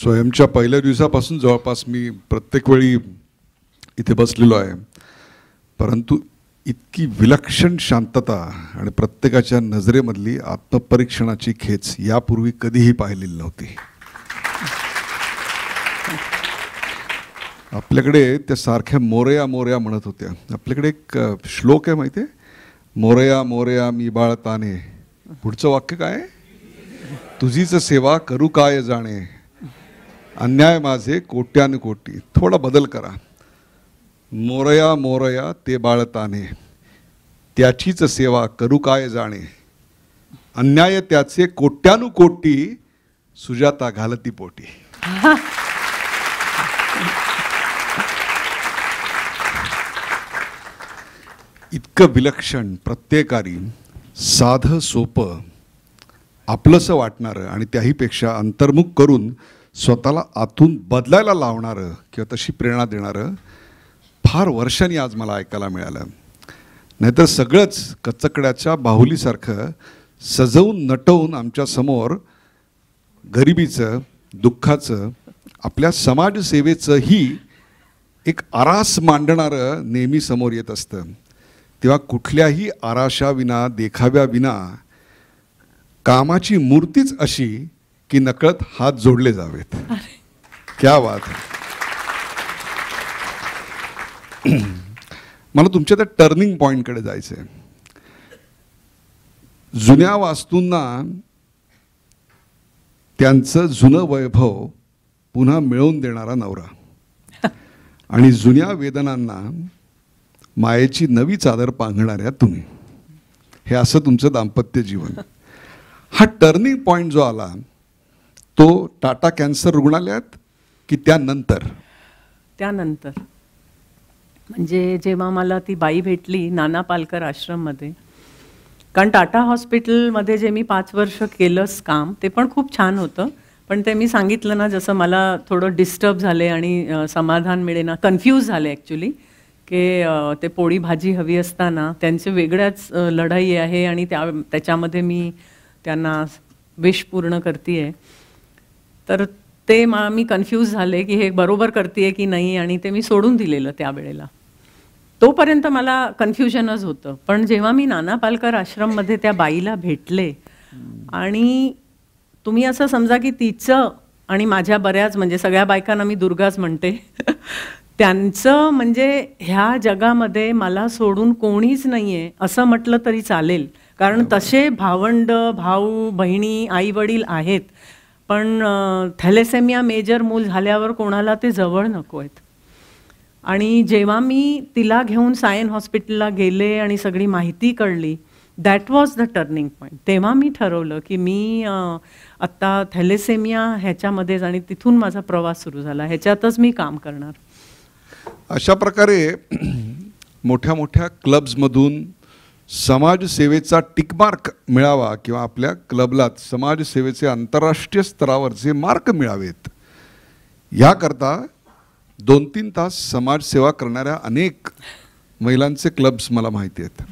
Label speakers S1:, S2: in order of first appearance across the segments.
S1: स्वयंच्या पहिल्या दिवसापासून जवळपास मी प्रत्येक वेळी इथे बसलेलो आहे परंतु इतकी विलक्षण शांतता आणि प्रत्येकाच्या नजरेमधली आत्मपरीक्षणाची खेच यापूर्वी कधीही पाहिलेली नव्हती आपल्याकडे त्या सारख्या मोरया मोरया म्हणत होत्या आपल्याकडे एक श्लोक आहे माहिती आहे मोरया मोरया मी बाळताने पुढचं वाक्य काय तुझीच सेवा करू काय जाणे अन्याय माझे कोट्यानुकोटी थोडा बदल करा मोरया मोरया ते बाळताने त्याचीच सेवा करू काय जाणे अन्याय त्याचे कोट्यानुकोटी सुजाता घालती पोटी इतकं विलक्षण प्रत्येकारी साधं सोपं आपलंसं वाटणारं आणि त्याहीपेक्षा अंतर्मुख करून स्वतःला आतून बदलायला लावणारं किंवा तशी प्रेरणा देणारं फार वर्षांनी आज मला ऐकायला मिळालं नाहीतर सगळंच कचकड्याच्या बाहुलीसारखं सजवून नटवून आमच्यासमोर गरिबीचं दुःखाचं आपल्या समाजसेवेचंही एक आरास मांडणारं नेहमी समोर येत असतं तेव्हा कुठल्याही आराशाविना देखाव्याविना कामाची मूर्तीच अशी की नकळत हात जोडले जावेत क्या वाद मला तुमच्या त्या टर्निंग पॉईंटकडे जायचंय जुन्या वास्तूंना त्यांचं जुनं वैभव पुन्हा मिळवून देणारा नवरा आणि जुन्या वेदनांना मायेची नवी चादर पांघणाऱ्या तुम्ही हे असं तुमचं दाम्पत्य जीवन हा टर्निंग पॉईंट जो आला तो टाटा कॅन्सर रुग्णालयात की त्यानंतर
S2: त्यानंतर म्हणजे जेव्हा मला ती बाई भेटली नाना पालकर आश्रममध्ये कारण टाटा हॉस्पिटलमध्ये जे मी पाच वर्ष केलंच काम ते पण खूप छान होतं पण ते मी सांगितलं ना जसं मला थोडं डिस्टर्ब झाले आणि समाधान मिळेना कन्फ्यूज झाले ॲक्च्युली की ते पोळी भाजी हवी असताना त्यांचे वेगळ्याच लढाई आहे आणि त्या त्याच्यामध्ये मी त्यांना विष पूर्ण करते आहे तर ते मला मी कन्फ्यूज झाले की हे बरोबर करते की नाही आणि ते मी सोडून दिलेलं त्यावेळेला तोपर्यंत मला कन्फ्युजनच होतं पण जेव्हा मी नाना पालकर आश्रममध्ये त्या बाईला भेटले आणि तुम्ही असं समजा की तिचं आणि माझ्या बऱ्याच म्हणजे सगळ्या बायकांना मी दुर्गाच म्हणते त्यांचं म्हणजे ह्या जगामध्ये मला सोडून कोणीच नाही आहे असं म्हटलं तरी चालेल कारण तसे भावंड भाऊ बहिणी आई वडील आहेत पण थॅलेसेमिया मेजर मूल झाल्यावर कोणाला ते जवळ नको आहेत आणि जेव्हा मी तिला घेऊन सायन हॉस्पिटलला गेले आणि सगळी माहिती कळली that was the turning point तेव्हा मी ठरवलं की मी आत्ता थॅलेसेमिया ह्याच्यामध्येच आणि तिथून माझा प्रवास सुरू झाला ह्याच्यातच मी काम करणार
S1: अशा प्रकारे मोठ्या मोठ्या क्लब्समधून समाजसेवेचा टिकमार्क मिळावा किंवा आपल्या क्लबला समाजसेवेचे आंतरराष्ट्रीय स्तरावरचे मार्क मिळावेत याकरता दोन तीन तास समाजसेवा करणाऱ्या अनेक महिलांचे क्लब्स मला माहिती आहेत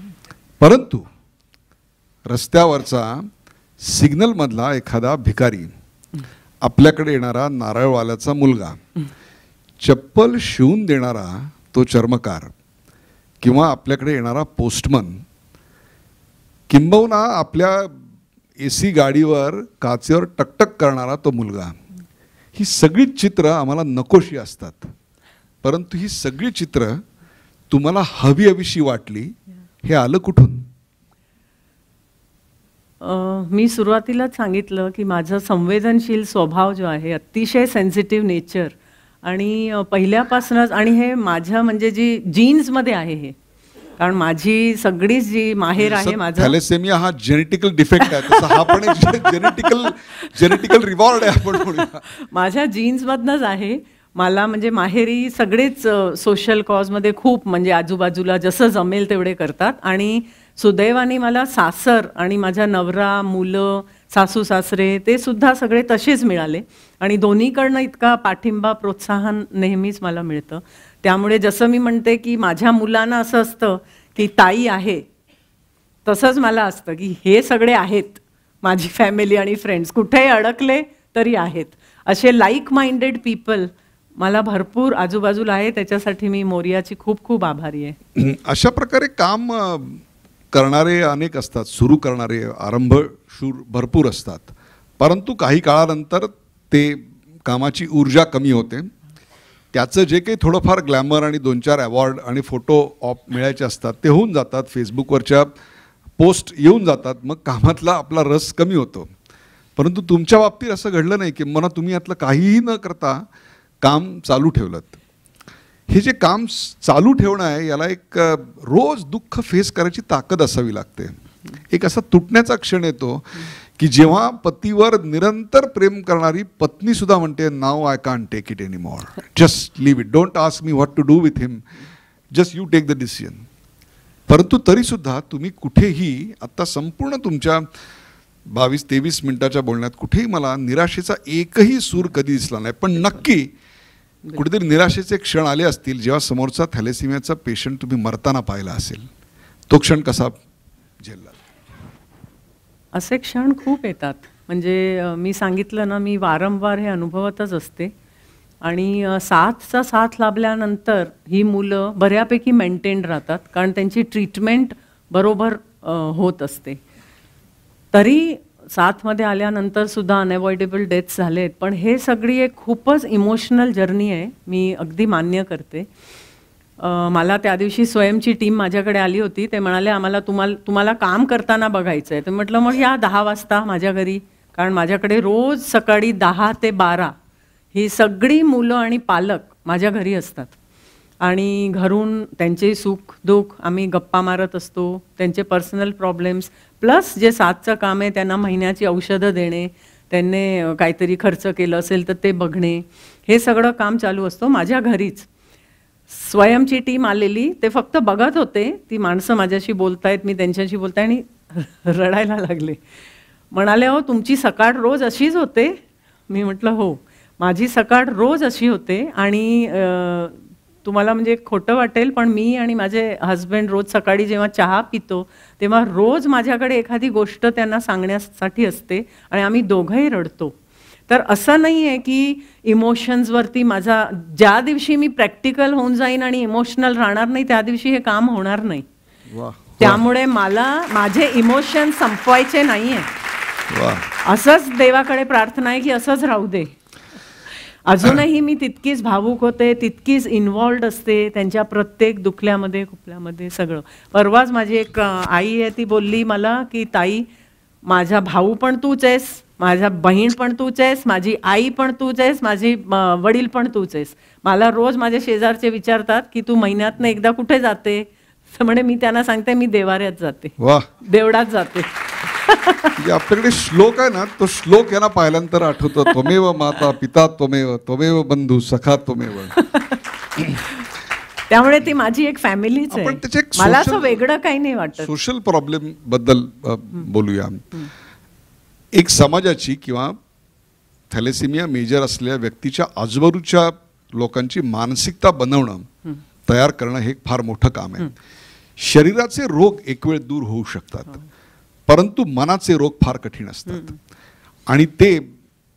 S1: परंतु रस्त्यावरचा सिग्नलमधला एखादा भिकारी आपल्याकडे येणारा नारळवाल्याचा मुलगा चप्पल शिवून देणारा तो चर्मकार किंवा आपल्याकडे येणारा पोस्टमन किंबहुना आपल्या ए सी गाडीवर काचेवर टकटक करणारा तो मुलगा ही सगळी चित्र आम्हाला नकोशी असतात परंतु ही सगळी चित्र तुम्हाला हवी हवीशी वाटली हे आलं कुठून
S2: मी सुरुवातीलाच सांगितलं की माझा संवेदनशील स्वभाव जो आहे अतिशय सेन्सिटिव्ह नेचर आणि पहिल्यापासूनच आणि हे माझ्या म्हणजे जी जीन्समध्ये आहे हे कारण माझी सगळीच जी माहेर आहे माझं
S1: थॅलेसेमिया हा जेनेटिकल डिफेक्ट आहे हा पण जेनेटिकल जेनेटिकल रिवॉर्ड आहे आपण
S2: माझ्या आहे मला म्हणजे माहेरी सगळेच सोशल कॉजमध्ये खूप म्हणजे आजूबाजूला जसं जमेल तेवढे करतात आणि सुदैवाने मला सासर आणि माझ्या नवरा मुलं सासू सासरे ते सुद्धा सगळे तसेच मिळाले आणि दोन्हीकडनं इतका पाठिंबा प्रोत्साहन नेहमीच मला मिळतं त्यामुळे जसं मी म्हणते की माझ्या मुलांना असं असतं की ताई आहे तसंच मला असतं की हे सगळे आहेत माझी फॅमिली आणि फ्रेंड्स कुठेही अडकले तरी आहेत असे लाईक माइंडेड पीपल मला भरपूर आजूबाजूला आहे त्याच्यासाठी मी मोरियाची खूप खूप आभारी
S1: आहे अशा प्रकारे काम करणारे अनेक असतात सुरू करणारे आरंभ शूर भरपूर असतात परंतु काही काळानंतर ते कामाची ऊर्जा कमी होते त्याचं जे काही थोडंफार ग्लॅमर आणि दोन चार अवॉर्ड आणि फोटो ऑप मिळायचे असतात ते होऊन जातात फेसबुकवरच्या पोस्ट येऊन जातात मग कामातला आपला रस कमी होतो परंतु तुमच्या बाबतीत असं घडलं नाही की मला तुम्ही यातलं काहीही न करता काम चालू ठेवलं हे जे काम चालू ठेवणं आहे याला एक रोज दुःख फेस करायची ताकद असावी लागते एक असा तुटण्याचा क्षण येतो की जेव्हा पतीवर निरंतर प्रेम करणारी पत्नी सुद्धा म्हणते now I can't take it any more just leave it don't ask me what to do with him just you take the decision परंतु तरीसुद्धा तुम्ही कुठेही आत्ता संपूर्ण तुमच्या बावीस तेवीस मिनिटाच्या बोलण्यात कुठेही मला निराशेचा एकही सूर कधी दिसला नाही पण नक्की कुठेतरी निराशेचे क्षण आले असतील जेव्हा समोरचा थॅलेसिमियाचा पेशंट तुम्ही मरताना पाहिला असेल तो क्षण कसा झेलला
S2: असे क्षण खूप येतात म्हणजे मी सांगितलं ना मी वारंवार हे अनुभवतच असते आणि साथचा साथ लाभल्यानंतर ही मुलं बऱ्यापैकी मेंटेन राहतात कारण त्यांची ट्रीटमेंट बरोबर होत असते तरी साथमध्ये आल्यानंतर सुद्धा अनअवॉइडेबल डेथ झालेत पण हे सगळी एक खूपच इमोशनल जर्नी आहे मी अगदी मान्य करते मला त्या दिवशी स्वयंची टीम माझ्याकडे आली होती ते म्हणाले आम्हाला तुम्हाला तुम्हाला काम करताना बघायचं आहे तर म्हटलं मग या दहा वाजता माझ्या घरी कारण माझ्याकडे रोज सकाळी दहा ते बारा ही सगळी मुलं आणि पालक माझ्या घरी असतात आणि घरून त्यांचे सुख दुःख आम्ही गप्पा मारत असतो त्यांचे पर्सनल प्रॉब्लेम्स प्लस जे सातचं काम आहे त्यांना महिन्याची औषधं देणे त्यांनी काहीतरी खर्च केलं असेल तर ते बघणे हे सगळं काम चालू असतो माझ्या घरीच स्वयंची टीम आलेली ते फक्त बघत होते ती माणसं माझ्याशी बोलतायत मी त्यांच्याशी बोलताय आणि रडायला लागले म्हणाले हो तुमची सकाळ रोज अशीच होते मी म्हटलं हो माझी सकाळ रोज अशी होते आणि तुम्हाला म्हणजे खोटं वाटेल पण मी आणि माझे हस्बंड रोज सकाळी जेव्हा चहा पितो तेव्हा रोज माझ्याकडे एखादी गोष्ट त्यांना सांगण्यासाठी असते आणि आम्ही दोघंही रडतो तर असं नाही आहे की इमोशन्सवरती माझा ज्या दिवशी मी प्रॅक्टिकल होऊन जाईन आणि इमोशनल राहणार नाही त्या दिवशी हे काम होणार नाही त्यामुळे मला माझे इमोशन संपवायचे नाहीये असंच देवाकडे प्रार्थना आहे की असंच राहू दे अजूनही मी तितकीच भावूक होते तितकीच इन्वॉल्ड असते त्यांच्या प्रत्येक दुखल्यामध्ये कुपल्यामध्ये सगळं परवाच माझी एक आई आहे ती बोलली मला की ताई माझा भाऊ पण तूच आहेस माझ्या बहीण पण तूच आहेस माझी आई पण तूच आहेस माझी वडील पण तूच आहेस मला रोज माझे शेजारचे विचारतात की तू महिन्यातनं एकदा कुठे जाते म्हणे मी त्यांना सांगते मी देवाऱ्यात जाते देवडात जाते
S1: म्हणजे आपल्याकडे श्लोक आहे ना तो श्लोक यांना पाहिल्यानंतर आठवतो तोमेव माता पिता तोमेव तोमेव बंधू सखा तोमेव
S2: त्यामुळे ती माझी एक फॅमिलीच आहे मला असं वेगळं काही नाही वाटत
S1: सोशल प्रॉब्लेम बद्दल बोलूया एक समाजाची किंवा थॅलेसिमिया मेजर असलेल्या व्यक्तीच्या आजूबाजूच्या लोकांची मानसिकता बनवणं तयार करणं हे फार मोठं काम आहे शरीराचे रोग एक वेळ दूर होऊ शकतात परंतु मनाचे रोग फार कठीण असतात आणि ते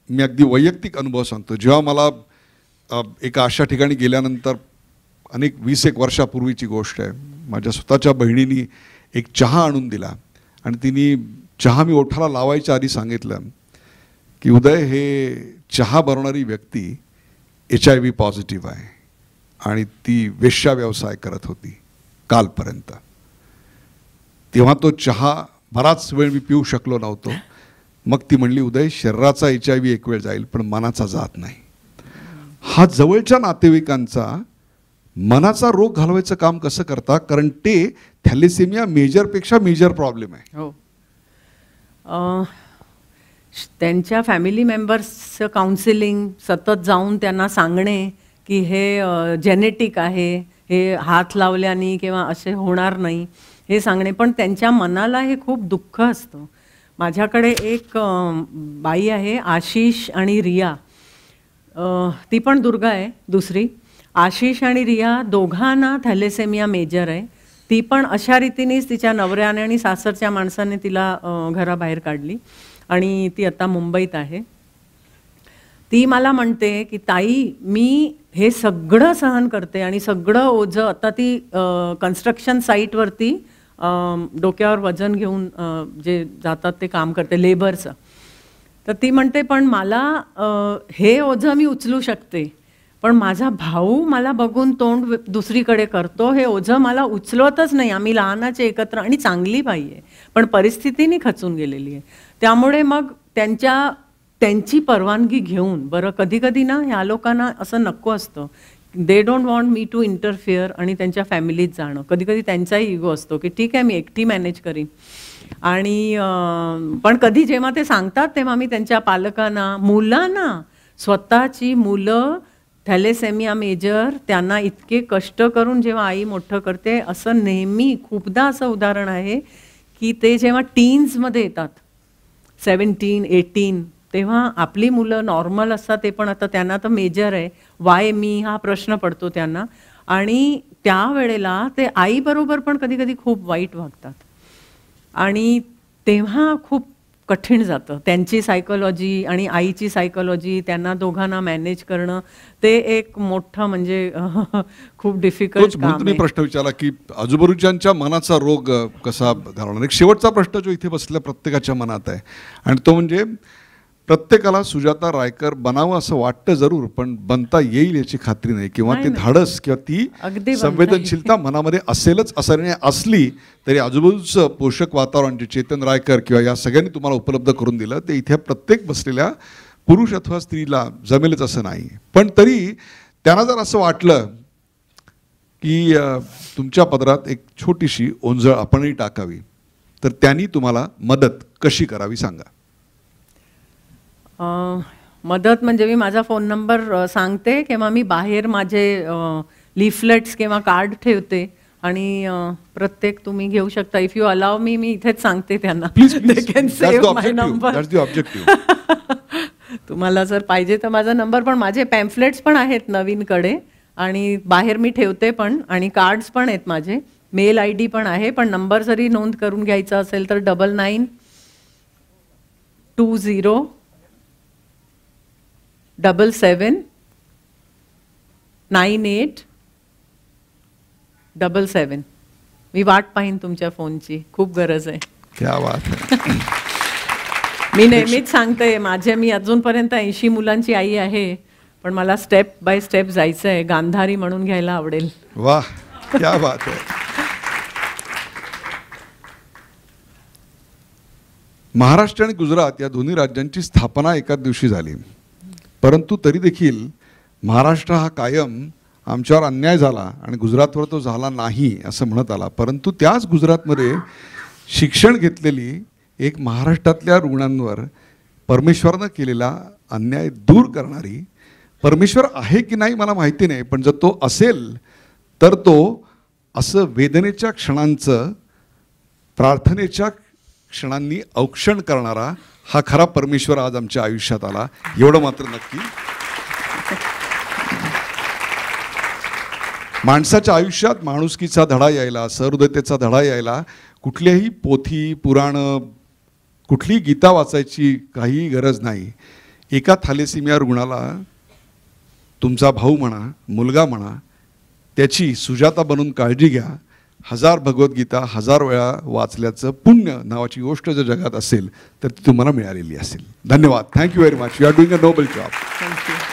S1: मी अगदी वैयक्तिक अनुभव सांगतो जेव्हा मला एका अशा ठिकाणी गेल्यानंतर अनेक वीस एक वर्षापूर्वीची गोष्ट आहे माझ्या स्वतःच्या बहिणीनी एक चहा आणून दिला आणि तिने चहा मी ओठाला लावायच्या आधी सांगितलं की उदय हे चहा भरणारी व्यक्ती एच आय व्ही पॉझिटिव्ह आहे आणि ती वेश्या व्यवसाय करत होती कालपर्यंत तेव्हा तो चहा बराच वेळ मी पिऊ शकलो नव्हतो मग ती म्हणली उदय शरीराचा एच आय व्ही एक वेळ जाईल पण मनाचा जात नाही हा जवळच्या नातेवाईकांचा मनाचा रोग घालवायचं काम कसं करता कारण ते थॅलेसेमिया मेजरपेक्षा मेजर प्रॉब्लेम आहे
S2: हो. त्यांच्या फॅमिली मेंबर्सचं काउन्सिलिंग सतत जाऊन त्यांना सांगणे की हे जेनेटिक आहे हे हात लावल्याने किंवा असे होणार नाही हे सांगणे पण त्यांच्या मनाला हे खूप दुःख असतं माझ्याकडे एक बाई आहे आशिष आणि रिया ती पण दुर्गा आहे दुसरी आशिष आणि रिया दोघांना थॅलेसेमिया मेजर आहे ती पण अशा रीतीनेच तिच्या नवऱ्याने आणि सासरच्या माणसाने तिला घराबाहेर काढली आणि ती आता मुंबईत आहे ती मला म्हणते की ताई मी हे सगळं सहन करते आणि सगळं ओझं आता ती कन्स्ट्रक्शन साईटवरती डोक्यावर वजन घेऊन जे जातात ते काम करते लेबरचं तर ती म्हणते पण मला हे ओझं मी उचलू शकते पण माझा भाऊ मला बघून तोंड दुसरीकडे करतो हे ओझं मला उचलवतच नाही आम्ही लहानाचे एकत्र आणि चांगली बाई आहे पण परिस्थितीने खचून गेलेली आहे त्यामुळे मग त्यांच्या त्यांची परवानगी घेऊन बरं कधी कधी ना ह्या लोकांना असं नको असतं they don't want me to interfere आणि त्यांच्या फॅमिलीत जाणं कधी कधी त्यांचाही इगो असतो की ठीक आहे मी एकटी मॅनेज करीन आणि पण कधी जेव्हा ते सांगतात तेव्हा मी त्यांच्या पालकांना मुलांना स्वतःची मुलं थॅलेसेमिया मेजर त्यांना इतके कष्ट करून जेव्हा आई मोठं करते असं नेहमी खूपदा असं उदाहरण आहे की ते जेव्हा टीन्समध्ये येतात सेवन्टीन एटीन तेव्हा आपली मुलं नॉर्मल असतात ते पण आता त्यांना तर मेजर आहे वाय मी हा प्रश्न पडतो त्यांना आणि त्यावेळेला ते आईबरोबर पण कधी कधी खूप वाईट वागतात आणि तेव्हा खूप कठीण जातं त्यांची सायकोलॉजी आणि आईची सायकोलॉजी त्यांना दोघांना मॅनेज करणं ते एक मोठं म्हणजे खूप डिफिकल्ट तुम्ही प्रश्न
S1: विचारला की आजूबाजूच्या मनाचा रोग कसा घालवणार एक शेवटचा प्रश्न जो इथे बसला प्रत्येकाच्या मनात आहे आणि तो म्हणजे प्रत्येकाला सुजाता रायकर बनावं असं वाटतं जरूर पण बनता येईल याची खात्री नाही किंवा ते धाडस किंवा ती संवेदनशीलता मनामध्ये असेलच असणे असली तरी आजूबाजूचं पोषक वातावरण जे चेतन रायकर किंवा या सगळ्यांनी तुम्हाला उपलब्ध करून दिलं ते इथे प्रत्येक बसलेल्या पुरुष अथवा स्त्रीला जमेलच असं नाही पण तरी त्यांना जर असं वाटलं की तुमच्या पदरात एक छोटीशी ओंजळ आपणही टाकावी तर त्यांनी तुम्हाला मदत कशी करावी सांगा
S2: मदत म्हणजे मी माझा फोन नंबर सांगते किंवा मी बाहेर माझे लिफलेट्स किंवा कार्ड ठेवते आणि प्रत्येक तुम्ही घेऊ शकता इफ यू अलाव मी मी इथेच सांगते त्यांना दे कॅन माय नंबर तुम्हाला जर पाहिजे तर माझा नंबर पण माझे पॅम्फलेट्स पण आहेत नवीनकडे आणि बाहेर मी ठेवते पण आणि कार्ड्स पण आहेत माझे मेल आय डी पण आहे पण नंबर जरी नोंद करून घ्यायचा असेल तर double nine two zero double seven nine eight double seven मी वाट पाहिन तुमच्या फोनची खूप गरज आहे क्या मी नेहमीच सांगते माझ्या मी अजूनपर्यंत ऐंशी मुलांची आई आहे पण मला स्टेप बाय स्टेप जायचं आहे गांधारी म्हणून घ्यायला आवडेल
S1: वा क्या बात आहे महाराष्ट्र आणि गुजरात या दोन्ही राज्यांची स्थापना एकाच दिवशी झाली परंतु तरी देखील महाराष्ट्र हा कायम आमच्यावर अन्याय झाला आणि गुजरातवर तो झाला नाही असं म्हणत आला परंतु त्याच गुजरातमध्ये शिक्षण घेतलेली एक महाराष्ट्रातल्या रुग्णांवर परमेश्वरनं केलेला अन्याय दूर करणारी परमेश्वर आहे की नाही मला माहिती नाही पण जर तो असेल तर तो असं वेदनेच्या क्षणांचं प्रार्थनेच्या क्षणांनी औक्षण करणारा हा खरा परमेश्वर आज आमच्या आयुष्यात आला एवढं मात्र नक्की माणसाच्या आयुष्यात माणुसकीचा धडा यायला सहृदयतेचा धडा यायला कुठल्याही पोथी पुराण कुठली गीता वाचायची काहीही गरज नाही एका थालेसिमिया रुग्णाला तुमचा भाऊ म्हणा मुलगा म्हणा त्याची सुजाता बनून काळजी घ्या हजार भगवद्गीता हजार वेळा वाचल्याचं पुण्य नावाची गोष्ट जर जगात असेल तर ती तुम्हाला मिळालेली असेल धन्यवाद thank you very much you are doing a noble job thank you